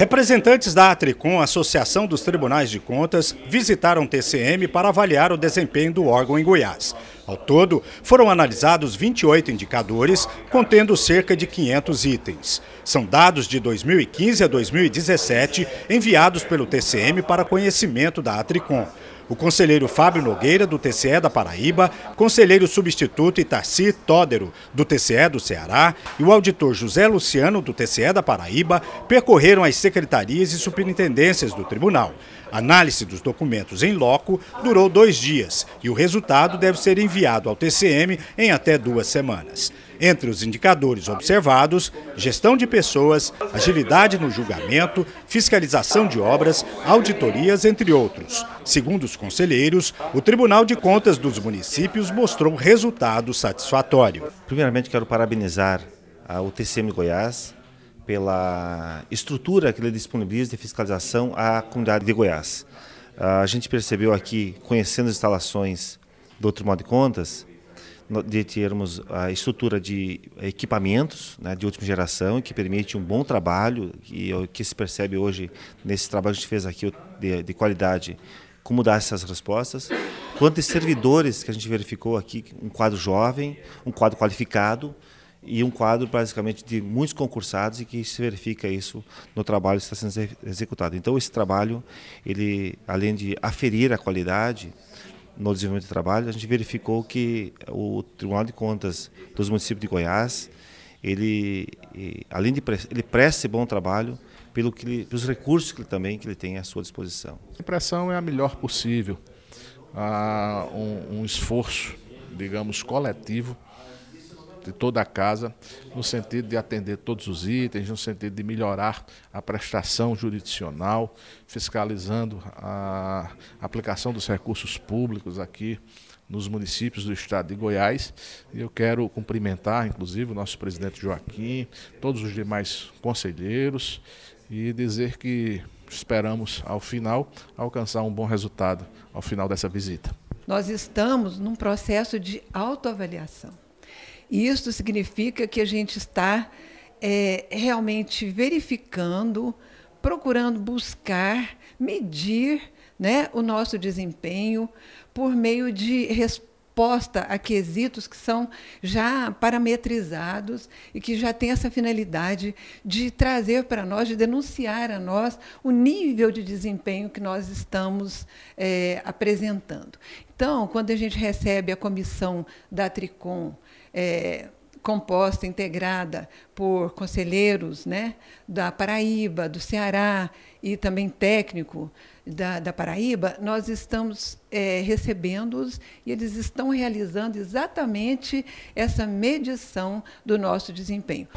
Representantes da Atricom, Associação dos Tribunais de Contas, visitaram o TCM para avaliar o desempenho do órgão em Goiás. Ao todo, foram analisados 28 indicadores, contendo cerca de 500 itens. São dados de 2015 a 2017 enviados pelo TCM para conhecimento da Atricom o conselheiro Fábio Nogueira, do TCE da Paraíba, conselheiro substituto Itarci Tódero, do TCE do Ceará, e o auditor José Luciano, do TCE da Paraíba, percorreram as secretarias e superintendências do tribunal. A análise dos documentos em loco durou dois dias e o resultado deve ser enviado ao TCM em até duas semanas. Entre os indicadores observados, gestão de pessoas, agilidade no julgamento, fiscalização de obras, auditorias, entre outros. Segundo os conselheiros, o Tribunal de Contas dos municípios mostrou resultado satisfatório. Primeiramente, quero parabenizar ah, o TCM Goiás pela estrutura que ele disponibiliza de fiscalização à comunidade de Goiás. Ah, a gente percebeu aqui, conhecendo as instalações do Tribunal de Contas, de termos a estrutura de equipamentos né, de última geração que permite um bom trabalho e o que se percebe hoje nesse trabalho que a gente fez aqui de, de qualidade, como dar essas respostas. Quantos servidores que a gente verificou aqui, um quadro jovem, um quadro qualificado, e um quadro basicamente de muitos concursados e que se verifica isso no trabalho que está sendo executado. Então esse trabalho, ele além de aferir a qualidade, no desenvolvimento de trabalho, a gente verificou que o Tribunal de Contas dos municípios de Goiás, ele, além de ele presta bom trabalho, pelo que ele, pelos recursos que ele, também que ele tem à sua disposição. A impressão é a melhor possível, ah, um, um esforço, digamos, coletivo de toda a casa, no sentido de atender todos os itens, no sentido de melhorar a prestação jurisdicional, fiscalizando a aplicação dos recursos públicos aqui nos municípios do estado de Goiás. E eu quero cumprimentar, inclusive, o nosso presidente Joaquim, todos os demais conselheiros e dizer que esperamos, ao final, alcançar um bom resultado ao final dessa visita. Nós estamos num processo de autoavaliação. E isso significa que a gente está é, realmente verificando, procurando buscar, medir né, o nosso desempenho por meio de respostas resposta a quesitos que são já parametrizados e que já têm essa finalidade de trazer para nós, de denunciar a nós o nível de desempenho que nós estamos é, apresentando. Então, quando a gente recebe a comissão da TRICOM, é, composta, integrada por conselheiros né, da Paraíba, do Ceará e também técnico da, da Paraíba, nós estamos é, recebendo-os e eles estão realizando exatamente essa medição do nosso desempenho.